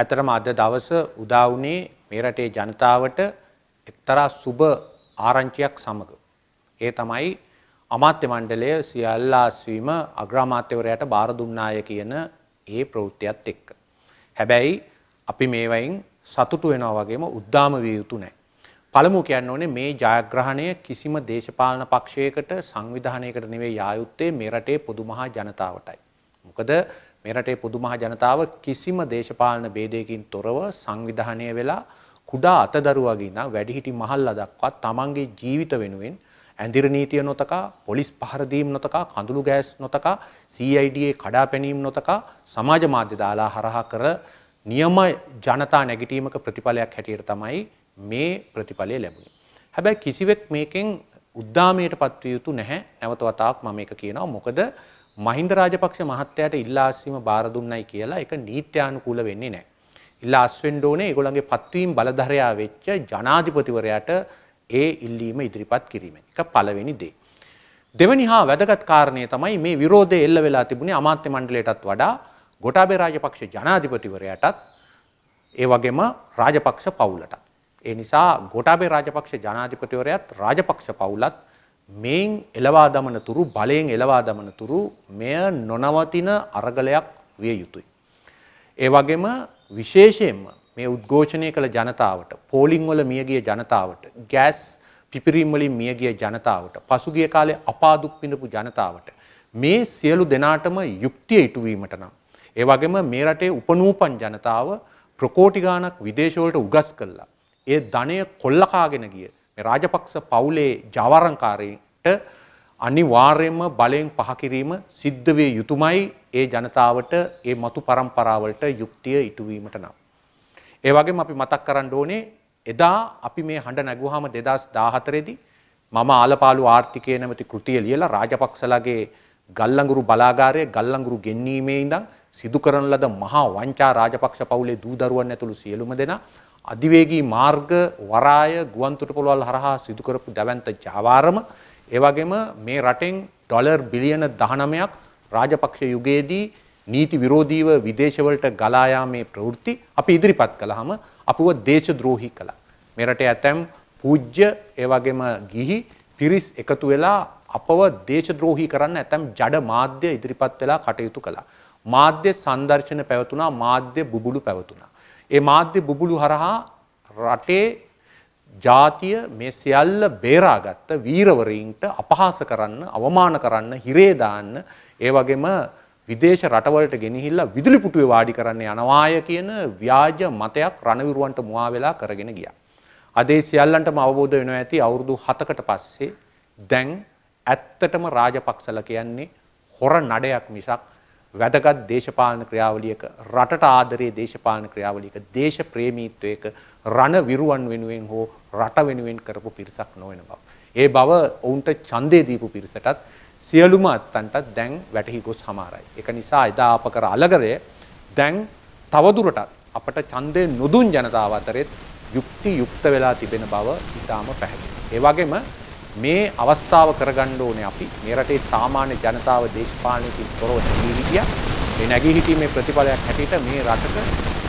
ඇතරම අද දවස උදා වුණේ මේ රටේ ජනතාවට එක්තරා සුබ ආරංචියක් සමග. ඒ තමයි අමාත්‍ය මණ්ඩලය සියල්ලාස්වීම අග්‍රාමාත්‍යවරයාට බාර දුන්නාය කියන ඒ ප්‍රවෘත්තියත් එක්ක. හැබැයි අපි මේවයින් සතුටු වෙනවා වගේම උද්දාම විය යුතු නැහැ. පළමුව කියන්න ඕනේ මේ ජයග්‍රහණය කිසිම දේශපාලන පක්ෂයකට සංවිධානයකට නෙවෙයි ආයුත්තේ මේ රටේ පොදු මහා ජනතාවටයි. මොකද මේ රටේ පුදුමහ ජනතාව කිසිම දේශපාලන ભેදයකින් තොරව සංවිධානය වෙලා කුඩා අතදරුවගේ ඉඳන් වැඩිහිටි මහල්ලා දක්වා තමන්ගේ ජීවිත වෙනුවෙන් ඇඳිර නීතිය නොතකා පොලිස් පහර දීම් නොතකා කඳුළු ගෑස් නොතකා CID කඩාපැනීම් නොතකා සමාජ මාධ්‍ය දාලා හරහා කර නියම ජනතා නැගිටීමක ප්‍රතිඵලයක් හැටියට තමයි මේ ප්‍රතිඵලය ලැබුණේ. හැබැයි කිසිවෙක් මේකෙන් උද්දාමයට පත්විය යුතු නැහැ. නැවත වතාවක් මම මේක කියනවා. මොකද මහින්ද රාජපක්ෂ මහත්තයාට ඉල්ලාස්වීම බාර දුන්නයි කියලා ඒක නීත්‍යානුකූල වෙන්නේ නැහැ. ඉල්ලාස් වෙන්න ඕනේ ඒගොල්ලන්ගේ පත්වීම් බලධරයා වෙච්ච ජනාධිපතිවරයාට ඒ ඉල්ලීම ඉදිරිපත් කිරීම. එක පළවෙනි දේ. දෙවැනි හා වැදගත් කාරණය තමයි මේ විරෝධය එල්ල වෙලා තිබුණේ අමාත්‍ය මණ්ඩලයටත් වඩා ගොටාබේ රාජපක්ෂ ජනාධිපතිවරයාටත් ඒ වගේම රාජපක්ෂ පවුලටත්. ඒ නිසා ගොටාබේ රාජපක්ෂ ජනාධිපතිවරයාත් රාජපක්ෂ පවුලත් මේන් එලවා දමන තුරු බලයෙන් එලවා දමන තුරු මෙය නොනවතින අරගලයක් විය යුතුයි. ඒ වගේම විශේෂයෙන්ම මේ උද්ඝෝෂණය කළ ජනතාවට පෝලිං වල මියගිය ජනතාවට ගෑස් පිපිරීම් වලින් මියගිය ජනතාවට පසුගිය කාලේ අපාදුක් විඳපු ජනතාවට මේ සියලු දෙනාටම යුක්තිය ඉටු වීමට නම් ඒ වගේම මේ රටේ උපනූපන් ජනතාව ප්‍රකෝටි ගාණක් විදේශවලට උගස් කළා ඒ ධනය කොල්ල කාගෙන ගිය රාජපක්ෂ පවුලේ ජවරංකාරයට අනිවාර්යයෙන්ම බලයෙන් පහ කිරීම සිද්ධ වේ යුතුයමයි ඒ ජනතාවට ඒ මතු પરම්පරාවලට යුක්තිය ඉටු වීමට නම්. ඒ වගේම අපි මතක් කරන්න ඕනේ එදා අපි මේ හඬ නැගුවාම 2014 දී මම ආලපාලු ආර්ථිකය නැමැති කෘතිය ලියලා රාජපක්ෂලාගේ ගල්ලඟුරු බලාගාරයේ ගල්ලඟුරු ගෙන්නීමේ ඉඳන් සිදු කරන ලද මහා වංචා රාජපක්ෂ පවුලේ දූ දරුවන් ඇතුළු සියලුම දෙනා අධිවේගී මාර්ග වරාය ගුවන්තොටුපළවල් හරහා සිදු කරපු දැවැන්ත ජාවාරම ඒ වගේම මේ රටෙන් ඩොලර් බිලියන 19ක් රාජපක්ෂ යුගයේදී නීති විරෝධීව විදේශවලට ගලා යාමේ ප්‍රවෘත්ති අපි ඉදිරිපත් කළාම අපිව දේශද්‍රෝහී කළා. මේ රටේ ඇතැම් පූජ්‍ය ඒ වගේම ගිහි පිරිස් එකතු වෙලා අපව දේශද්‍රෝහී කරන්න ඇතැම් ජඩ මාධ්‍ය ඉදිරිපත් වෙලා කටයුතු කළා. මාධ්‍ය සංදර්ශන පැවතුණා මාධ්‍ය බුබුලු පැවතුණා. ඒ මාධ්‍ය බුබුලු හරහා රටේ ජාතිය මේ සියල්ල බේරාගත්ත වීරවරීන්ට අපහාස කරන්න අවමාන කරන්න හිරේ දාන්න ඒ වගේම විදේශ රටවලට ගෙනහිල්ලා විදුලි පුටුවේ වාඩි කරන්න යනවාය කියන ව්‍යාජ මතයක් රණවිරුවන්ට මුවා වෙලා කරගෙන ගියා. අද ඒ සියල්ලන්ටම අවබෝධ වෙනවා ඇති අවුරුදු 7කට පස්සේ දැන් ඇත්තටම රාජපක්ෂලා කියන්නේ හොර නඩයක් මිසක් වැදගත් දේශපාලන ක්‍රියාවලියක රටට ආදරයේ දේශපාලන ක්‍රියාවලියක දේශ ප්‍රේමීත්වයක රණ විරුවන් වෙනුවෙන් හෝ රට වෙනුවෙන් කරපු පිරිසක් නොවන බව. ඒ බව ඔවුන්ට ඡන්දේ දීපු පිරිසටත් සියලුම අත්තන්ටත් දැන් වැටහි ගොස් හමාරයි. ඒක නිසා එදා අප කර අලගරය දැන් තවදුරටත් අපට ඡන්දේ නොදුන් ජනතාව අතරෙත් යුක්ති යුක්ත වෙලා තිබෙන බව ඉතාම පැහැදිලි. ඒ වගේම මේ අවස්ථාව කරගන්න ඕනේ අපි මේ රටේ සාමාන්‍ය ජනතාව දේශපාලනයකින් තොරව නැගී හිටියා. ඒ නැගී හිටීමේ ප්‍රතිඵලයක් හැටියට මේ රටට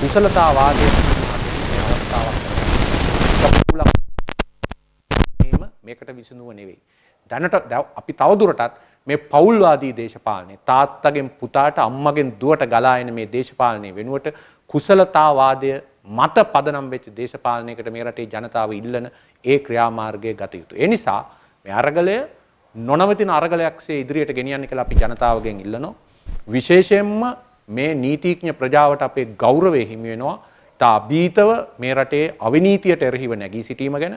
කුසලතාවාදයේ මේ අවස්ථාවක් මේකට විසඳුම නෙවෙයි. දැනට අපි තවදුරටත් මේ පෞල්වාදී දේශපාලනය තාත්තගෙන් පුතාට අම්මගෙන් දුවට ගලා එන මේ දේශපාලනය වෙනුවට කුසලතාවාදය මත පදනම් වෙච්ච දේශපාලනයකට මේ රටේ ජනතාව ඉල්ලන ඒ ක්‍රියාමාර්ගය ගත යුතු. ඒ නිසා මේ අරගලය නොනවතින අරගලයක්සේ ඉදිරියට ගෙනියන්න කියලා අපි ජනතාවගෙන් ඉල්ලනවා. විශේෂයෙන්ම මේ නීතිඥ ප්‍රජාවට අපේ ගෞරවය හිමි වෙනවා. තා අභීතව මේ රටේ අවිනීතියට එරෙහිව නැගී සිටීම ගැන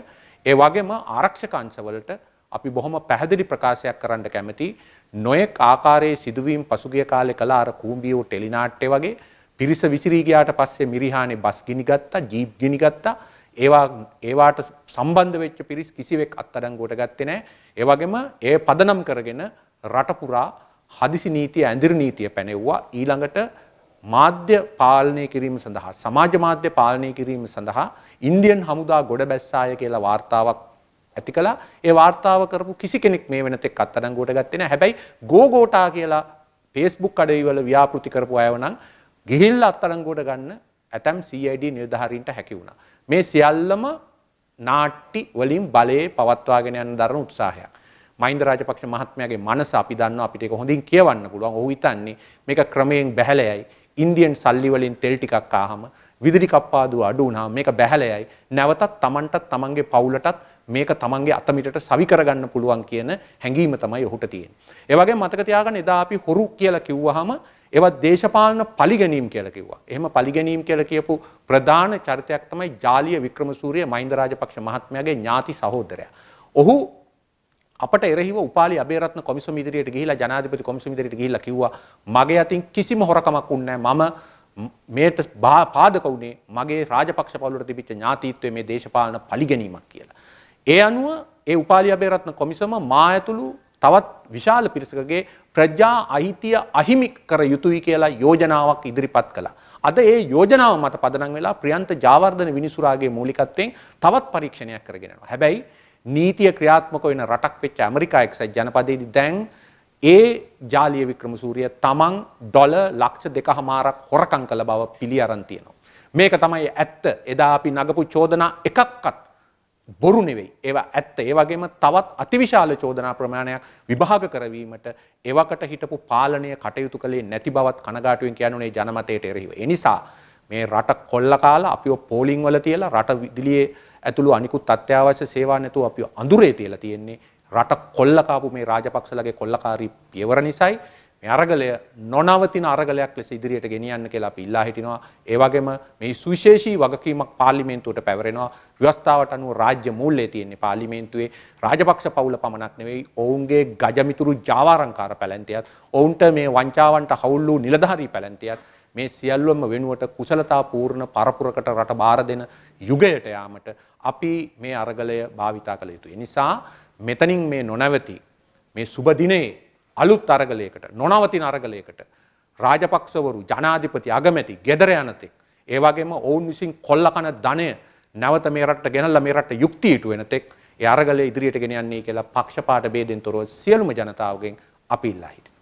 ඒ වගේම ආරක්ෂක අංශවලට අපි බොහොම පැහැදිලි ප්‍රකාශයක් කරන්න කැමති නොයෙක් ආකාරයේ සිදුවීම් පසුගිය කාලේ කළ අර කූඹියෝ ටෙලිනාට්‍ය වගේ පිරිස විසිරී ගියාට පස්සේ මිරිහානේ බස් ගිනි ගත්තා, ජීප් ගිනි ගත්තා. ඒවා ඒවාට සම්බන්ධ වෙච්ච පිරිස් කිසිවෙක් අත්අඩංගුවට ගත්තේ නැහැ. ඒ වගේම ඒ පදනම් කරගෙන රට පුරා හදිසි නීතිය ඇඳිරි නීතිය පැනෙව්වා. ඊළඟට මාධ්‍ය පාලනය කිරීම සඳහා සමාජ මාධ්‍ය පාලනය කිරීම සඳහා ඉන්දියන් හමුදා ගොඩ බැස්සාය කියලා වාර්තාවක් ඇති කළා. ඒ වාර්තාව කරපු කිසි කෙනෙක් මේ වෙනතෙක් අත්අඩංගුවට ගත්තේ නැහැ. හැබැයි ගෝගෝටා කියලා Facebook අඩවිවල ව්‍යාපෘති කරපු අයව නම් ගිහිල් අත්තරංගුවට ගන්න ඇතැම් CID නිර්ධාරීන්ට හැකි වුණා. මේ සියල්ලම නාට්ටි වලින් බලය පවත්වාගෙන යන දරන උත්සාහයක්. මහින්ද රාජපක්ෂ මහත්මයාගේ මනස අපි දන්නවා අපිට ඒක හොඳින් කියවන්න පුළුවන්. ඔහු හිතන්නේ මේක ක්‍රමයෙන් බැහැලයයි. ඉන්දියන් සල්ලි වලින් තෙල් ටිකක් ආහම විදුලි කප්පාදුව අඩු වුණාම මේක බැහැලයයි. නැවතත් Tamanටත් Tamanගේ පවුලටත් මේක තමන්ගේ අතමිටට සවි කරගන්න පුළුවන් කියන හැඟීම තමයි ඔහුට තියෙන්නේ. ඒ වගේම මතක තියාගන්න එදා අපි හොරු කියලා කිව්වහම ඒවත් දේශපාලන පලිගැනීම් කියලා කිව්වා. එහෙම පලිගැනීම් කියලා කියපු ප්‍රධාන චරිතයක් තමයි ජාලිය වික්‍රමසූරිය මහින්ද රාජපක්ෂ මහත්මයාගේ ඥාති සහෝදරයා. ඔහු අපට එරෙහිව උපාලි අබේරත්න කොමිසම ඉදිරියට ගිහිලා ජනාධිපති කොමිසම ඉදිරියට ගිහිලා කිව්වා මගේ අතින් කිසිම හොරකමක් වුන්නේ නැහැ. මම මේට පාදක වුණේ මගේ රාජපක්ෂ පවුලට තිබිච්ච ඥාතිත්වයේ මේ දේශපාලන පලිගැනීමක් කියලා. ඒ අනුව ඒ උපාලි අබේරත්න කොමිසම මා ඇතුළු තවත් විශාල පිරිසකගේ ප්‍රජා අහිතිය අහිමි කර යුතුයි කියලා යෝජනාවක් ඉදිරිපත් කළා. අද ඒ යෝජනාව මත පදනම් වෙලා ප්‍රියන්ත ජාවර්ධන විනිසුරාගේ මූලිකත්වයෙන් තවත් පරීක්ෂණයක් කරගෙන යනවා. හැබැයි නීතිය ක්‍රියාත්මක වෙන රටක් වෙච්ච ඇමරිකා එක්සත් ජනපදයේදී දැන් ඒ ජාලිය වික්‍රමසූරිය තමන් ඩොලර් ලක්ෂ දෙකහමාරක් හොරකම් කළ බව පිළි අරන් තියෙනවා. මේක තමයි ඇත්ත. එදා අපි නගපු චෝදනා එකක්වත් බොරු නෙවෙයි. ඒවා ඇත්ත. ඒ වගේම තවත් අතිවිශාල චෝදනා ප්‍රමාණයක් විභාග කරවීමට එවකට හිටපු පාලනය කටයුතු කළේ නැති බවත් කනගාටුවෙන් කියන්නේ ජනමතයට එරෙහිව. ඒ නිසා මේ රට කොල්ල කාලා අපිව පෝලිං වල තියලා රට විදුලියේ ඇතුළු අනිකුත් අත්‍යවශ්‍ය සේවා නැතුව අපිව අඳුරේ තියලා තියෙන්නේ. රට කොල්ල කාපු මේ රාජපක්ෂලගේ කොල්ලකාරී පියවර නිසායි අරගලය නොනවතින අරගලයක් ලෙස ඉදිරියට ගෙනියන්න කියලා අපි ඉල්ලා හිටිනවා. ඒ වගේම මේ සුවිශේෂී වගකීමක් පාර්ලිමේන්තුවට පැවරෙනවා. ව්‍යවස්ථාවට අනුව රාජ්‍ය මූල්‍යය තියෙන්නේ පාර්ලිමේන්තුවේ රාජපක්ෂ පවුල පමණක් නෙවෙයි ඔවුන්ගේ ගජමිතුරු ජාවාරංකාර පැලැන්තියත් ඔවුන්ට මේ වංචාවන්ට හවුල් වූ නිලධාරී පැලැන්තියත් මේ සියල්ලම වෙනුවට කුසලතා පූර්ණ පරපුරකට රට බාර දෙන යුගයට යාමට අපි මේ අරගලය භාවිතා කළ යුතුයි. නිසා මෙතනින් මේ නොනවති මේ සුබ දිනේ අලුත් අරගලයකට නොනවතින අරගලයකට රාජපක්ෂවරු ජනාධිපති අගමැති ගෙදර යනතෙක් ඒවගේම ඔවුන් විසින් කොල්ල කන ධනය නැවත මේරට ගෙනල්ල මේරට යුක්තිීට වෙනතෙක් ඒ අරගල ඉදිරියට ගෙන යන්නේ කියලා පක්ෂපාට බේදෙන් තොරව සියලුම ජනතාවගෙන් අපිල්ලා හිට.